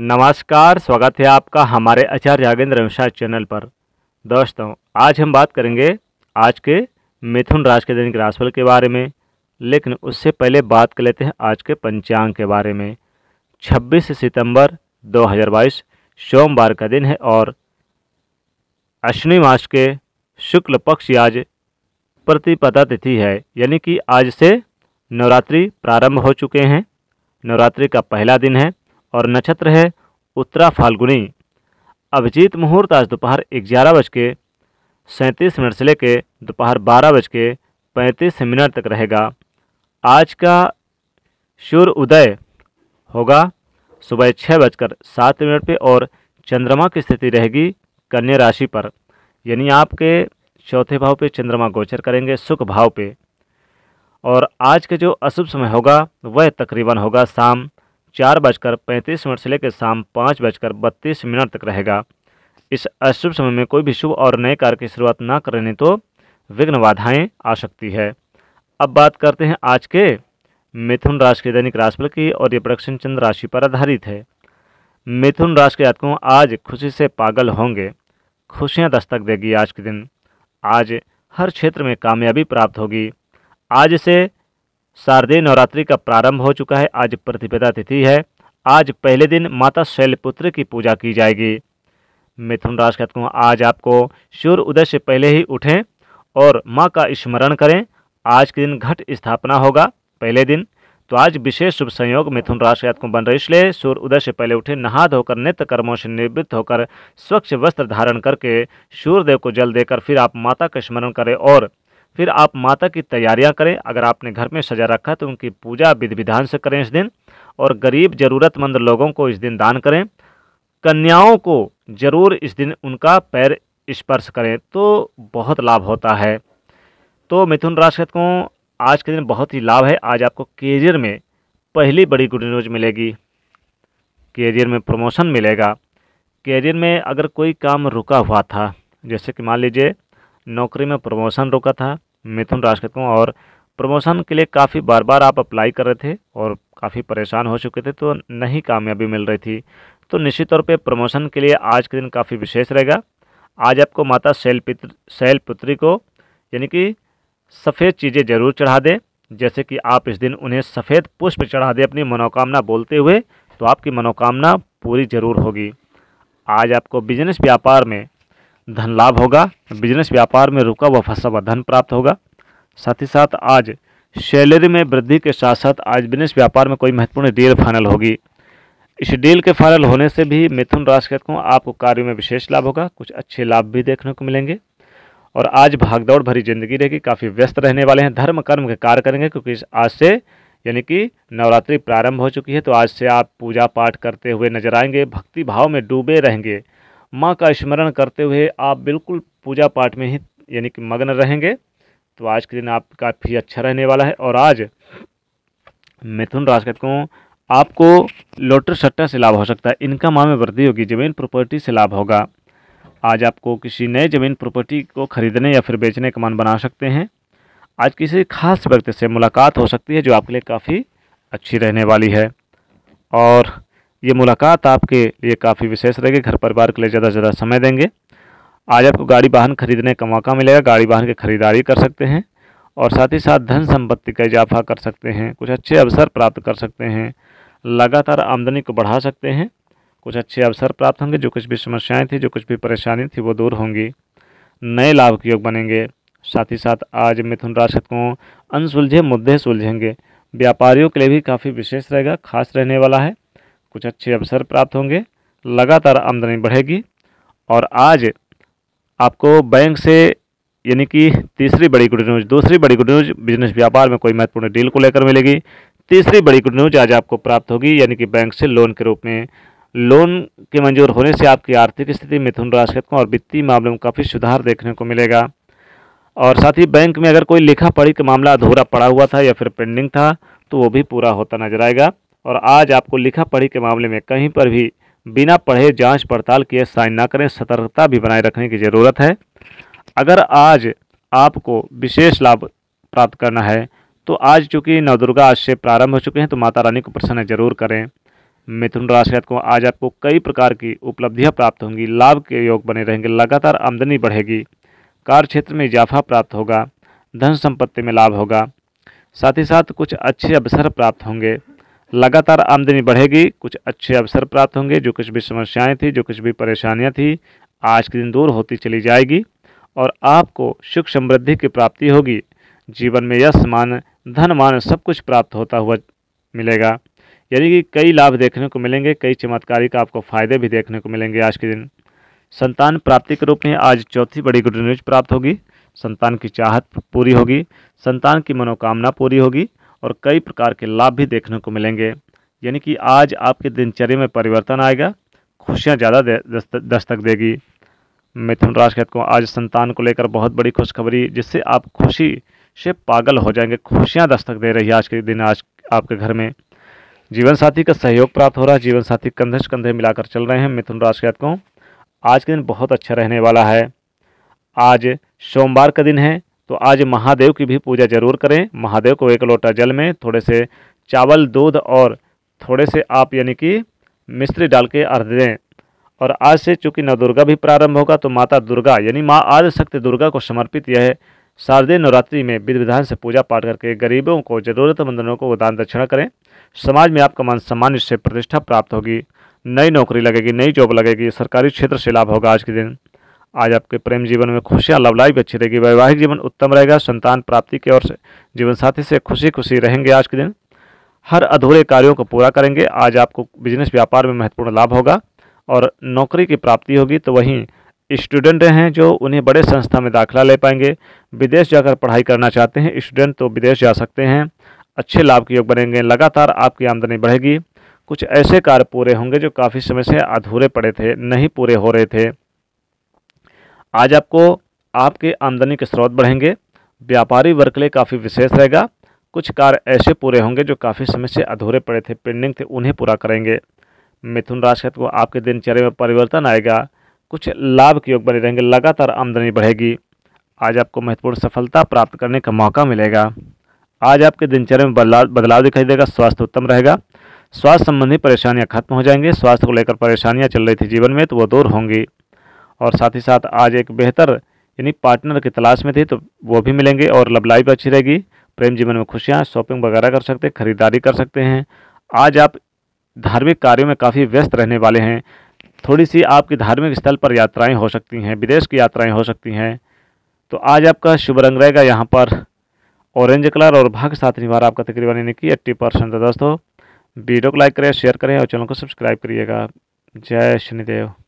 नमस्कार स्वागत है आपका हमारे आचार्य रागेंद्र अनुसार चैनल पर दोस्तों आज हम बात करेंगे आज के मिथुन राशि के दैनिक राशिफल के बारे में लेकिन उससे पहले बात कर लेते हैं आज के पंचांग के बारे में 26 सितंबर 2022 सोमवार का दिन है और अश्विनी मास के शुक्ल पक्ष आज प्रतिपदा तिथि है यानी कि आज से नवरात्रि प्रारंभ हो चुके हैं नवरात्रि का पहला दिन है और नक्षत्र है उत्तरा फाल्गुनी अभिजीत मुहूर्त आज दोपहर ग्यारह बज के सैंतीस मिनट से लेकर दोपहर बारह बज के पैंतीस मिनट तक रहेगा आज का सूर्य उदय होगा सुबह छः बजकर सात मिनट पे और चंद्रमा की स्थिति रहेगी कन्या राशि पर यानी आपके चौथे भाव पे चंद्रमा गोचर करेंगे सुख भाव पे और आज का जो अशुभ समय होगा वह तकरीबन होगा शाम चार बजकर पैंतीस मिनट से लेकर शाम पाँच बजकर बत्तीस मिनट तक रहेगा इस अशुभ समय में कोई भी शुभ और नए कार्य की शुरुआत ना करने तो विघ्न बाधाएँ आ सकती है अब बात करते हैं आज के मिथुन राशि के दैनिक राशिफल की और ये प्रोडक्शन चंद्र राशि पर आधारित है मिथुन राशि के जातकों आज खुशी से पागल होंगे खुशियाँ दस्तक देगी आज के दिन आज हर क्षेत्र में कामयाबी प्राप्त होगी आज से शारदीय नवरात्रि का प्रारंभ हो चुका है आज प्रतिपदा तिथि है आज पहले दिन माता शैलपुत्र की पूजा की जाएगी मिथुन राशि का आज आपको सूर्य उदय से पहले ही उठें और माँ का स्मरण करें आज के दिन घट स्थापना होगा पहले दिन तो आज विशेष शुभ संयोग मिथुन राशि को बन रही इसलिए सूर्य उदय से पहले उठे नहा धोकर नित्य कर्मों से निवृत्त होकर स्वच्छ वस्त्र धारण करके सूर्यदेव को जल देकर फिर आप माता का स्मरण करें और फिर आप माता की तैयारियां करें अगर आपने घर में सजा रखा है तो उनकी पूजा विधि विधान से करें इस दिन और गरीब ज़रूरतमंद लोगों को इस दिन दान करें कन्याओं को जरूर इस दिन उनका पैर स्पर्श करें तो बहुत लाभ होता है तो मिथुन राशि को आज के दिन बहुत ही लाभ है आज आपको कैरियर में पहली बड़ी गुड न्यूज मिलेगी कैरियर में प्रमोशन मिलेगा कैरियर में अगर कोई काम रुका हुआ था जैसे कि मान लीजिए नौकरी में प्रमोशन रुका था मिथुन राशि हूँ और प्रमोशन के लिए काफ़ी बार बार आप अप्लाई कर रहे थे और काफ़ी परेशान हो चुके थे तो नहीं कामयाबी मिल रही थी तो निश्चित तौर पे प्रमोशन के लिए आज के दिन काफ़ी विशेष रहेगा आज आपको माता शैल पित्र शैल पुत्री को यानी कि सफ़ेद चीज़ें जरूर चढ़ा दें जैसे कि आप इस दिन उन्हें सफ़ेद पुष्प चढ़ा दें अपनी मनोकामना बोलते हुए तो आपकी मनोकामना पूरी जरूर होगी आज आपको बिजनेस व्यापार में धन लाभ होगा बिजनेस व्यापार में रुका हुआ फंसा हुआ धन प्राप्त होगा साथ ही साथ आज सैलरी में वृद्धि के साथ साथ आज बिजनेस व्यापार में कोई महत्वपूर्ण डील फाइनल होगी इस डील के फाइनल होने से भी मिथुन राशि के को आपको कार्य में विशेष लाभ होगा कुछ अच्छे लाभ भी देखने को मिलेंगे और आज भागदौड़ भरी जिंदगी रहेगी काफ़ी व्यस्त रहने वाले हैं धर्म कर्म के कार्य करेंगे क्योंकि आज से यानी कि नवरात्रि प्रारंभ हो चुकी है तो आज से आप पूजा पाठ करते हुए नजर आएंगे भक्ति भाव में डूबे रहेंगे माँ का स्मरण करते हुए आप बिल्कुल पूजा पाठ में ही यानी कि मग्न रहेंगे तो आज के दिन आप काफ़ी अच्छा रहने वाला है और आज मिथुन राशि को आपको लोटर सट्टा से लाभ हो सकता है माँ में वृद्धि होगी जमीन प्रॉपर्टी से लाभ होगा आज आपको किसी नए ज़मीन प्रॉपर्टी को खरीदने या फिर बेचने का मन बना सकते हैं आज किसी खास व्यक्ति से मुलाकात हो सकती है जो आपके लिए काफ़ी अच्छी रहने वाली है और ये मुलाकात आपके लिए काफ़ी विशेष रहेगी घर परिवार के लिए ज़्यादा से ज़्यादा समय देंगे आज आपको गाड़ी वाहन खरीदने का मौका मिलेगा गाड़ी वाहन की खरीदारी कर सकते हैं और साथ ही साथ धन संपत्ति का इजाफा कर सकते हैं कुछ अच्छे अवसर प्राप्त कर सकते हैं लगातार आमदनी को बढ़ा सकते हैं कुछ अच्छे अवसर प्राप्त होंगे जो कुछ भी समस्याएं थी जो कुछ भी परेशानी थी वो दूर होंगी नए लाभ के योग बनेंगे साथ ही साथ आज मिथुन राशि को अनसुलझे मुद्दे सुलझेंगे व्यापारियों के लिए भी काफ़ी विशेष रहेगा खास रहने वाला है कुछ अच्छे अवसर प्राप्त होंगे लगातार आमदनी बढ़ेगी और आज आपको बैंक से यानी कि तीसरी बड़ी गुड न्यूज़ दूसरी बड़ी गुड न्यूज़ बिजनेस व्यापार में कोई महत्वपूर्ण डील को लेकर मिलेगी तीसरी बड़ी गुड न्यूज़ आज आपको प्राप्त होगी यानी कि बैंक से लोन के रूप में लोन के मंजूर होने से आपकी आर्थिक स्थिति मिथुन राशि और वित्तीय मामलों में काफ़ी सुधार देखने को मिलेगा और साथ ही बैंक में अगर कोई लिखा पढ़ी का मामला अधूरा पड़ा हुआ था या फिर पेंडिंग था तो वो भी पूरा होता नजर आएगा और आज आपको लिखा पढ़ी के मामले में कहीं पर भी बिना पढ़े जांच पड़ताल किए साइन ना करें सतर्कता भी बनाए रखने की ज़रूरत है अगर आज आपको विशेष लाभ प्राप्त करना है तो आज चूँकि नवदुर्गा आज से प्रारंभ हो चुके हैं तो माता रानी को प्रसन्न जरूर करें मिथुन राशि को आज आपको कई प्रकार की उपलब्धियां प्राप्त होंगी लाभ के योग बने रहेंगे लगातार आमदनी बढ़ेगी कार्य क्षेत्र में इजाफा प्राप्त होगा धन संपत्ति में लाभ होगा साथ ही साथ कुछ अच्छे अवसर प्राप्त होंगे लगातार आमदनी बढ़ेगी कुछ अच्छे अवसर प्राप्त होंगे जो कुछ भी समस्याएं थी जो कुछ भी परेशानियां थी आज के दिन दूर होती चली जाएगी और आपको सुख समृद्धि की प्राप्ति होगी जीवन में यश मान धन मान सब कुछ प्राप्त होता हुआ मिलेगा यानी कि कई लाभ देखने को मिलेंगे कई चमत्कारी का आपको फायदे भी देखने को मिलेंगे आज के दिन संतान प्राप्ति के रूप में आज चौथी बड़ी गुड न्यूज प्राप्त होगी संतान की चाहत पूरी होगी संतान की मनोकामना पूरी होगी और कई प्रकार के लाभ भी देखने को मिलेंगे यानी कि आज आपके दिनचर्या में परिवर्तन आएगा खुशियाँ ज़्यादा दस्तक देगी मिथुन राशि को आज संतान को लेकर बहुत बड़ी खुशखबरी जिससे आप खुशी से पागल हो जाएंगे खुशियाँ दस्तक दे रही है आज के दिन आज आपके घर में जीवन साथी का सहयोग प्राप्त हो रहा है जीवन साथी कंधे से कंधे मिलाकर चल रहे हैं मिथुन राशि को आज के दिन बहुत अच्छा रहने वाला है आज सोमवार का दिन है तो आज महादेव की भी पूजा जरूर करें महादेव को एक लोटा जल में थोड़े से चावल दूध और थोड़े से आप यानी कि मिश्री डाल के अर्घ दें और आज से चूँकि नवदुर्गा भी प्रारंभ होगा तो माता दुर्गा यानी माँ आदिशक्ति दुर्गा को समर्पित यह शारदीय नवरात्रि में विधि विधान से पूजा पाठ करके गरीबों को जरूरतमंदों को दान दक्षिणा करें समाज में आपका मान सम्मान इससे प्रतिष्ठा प्राप्त होगी नई नौकरी लगेगी नई जॉब लगेगी सरकारी क्षेत्र से लाभ होगा आज के दिन आज आपके प्रेम जीवन में खुशियाँ लव लाइफ अच्छी रहेगी वैवाहिक जीवन उत्तम रहेगा संतान प्राप्ति की ओर से जीवन साथी से खुशी खुशी रहेंगे आज के दिन हर अधूरे कार्यों को पूरा करेंगे आज आपको बिजनेस व्यापार में महत्वपूर्ण लाभ होगा और नौकरी की प्राप्ति होगी तो वहीं स्टूडेंट हैं जो उन्हें बड़े संस्था में दाखिला ले पाएंगे विदेश जाकर पढ़ाई करना चाहते हैं स्टूडेंट तो विदेश जा सकते हैं अच्छे लाभ के योग बनेंगे लगातार आपकी आमदनी बढ़ेगी कुछ ऐसे कार्य पूरे होंगे जो काफ़ी समय से अधूरे पड़े थे नहीं पूरे हो रहे थे आज आपको आपके आमदनी के स्रोत बढ़ेंगे व्यापारी वर्ग के लिए काफ़ी विशेष रहेगा कुछ कार्य ऐसे पूरे होंगे जो काफ़ी समय से अधूरे पड़े थे पेंडिंग थे उन्हें पूरा करेंगे मिथुन राशि को आपके दिनचर्या में परिवर्तन आएगा कुछ लाभ के योग बने रहेंगे लगातार आमदनी बढ़ेगी आज आपको महत्वपूर्ण सफलता प्राप्त करने का मौका मिलेगा आज आपके दिनचर्या में बदलाव बदलाव दिखाई देगा स्वास्थ्य उत्तम रहेगा स्वास्थ्य संबंधी परेशानियां खत्म हो जाएंगी स्वास्थ्य को लेकर परेशानियां चल रही थी जीवन में तो वो दूर होंगी और साथ ही साथ आज एक बेहतर यानी पार्टनर की तलाश में थी तो वो भी मिलेंगे और लव लाइफ अच्छी रहेगी प्रेम जीवन में खुशियाँ शॉपिंग वगैरह कर सकते हैं खरीदारी कर सकते हैं आज आप धार्मिक कार्यों में काफ़ी व्यस्त रहने वाले हैं थोड़ी सी आपकी धार्मिक स्थल पर यात्राएं हो सकती हैं विदेश की यात्राएं हो सकती हैं तो आज आपका शुभ रंग रहेगा यहाँ पर ऑरेंज कलर और भाग्य साथ निवार आपका तकरीबन यानी कि एट्टी परसेंट दोस्तों वीडियो को लाइक करें शेयर करें और चैनल को सब्सक्राइब करिएगा जय शनिदेव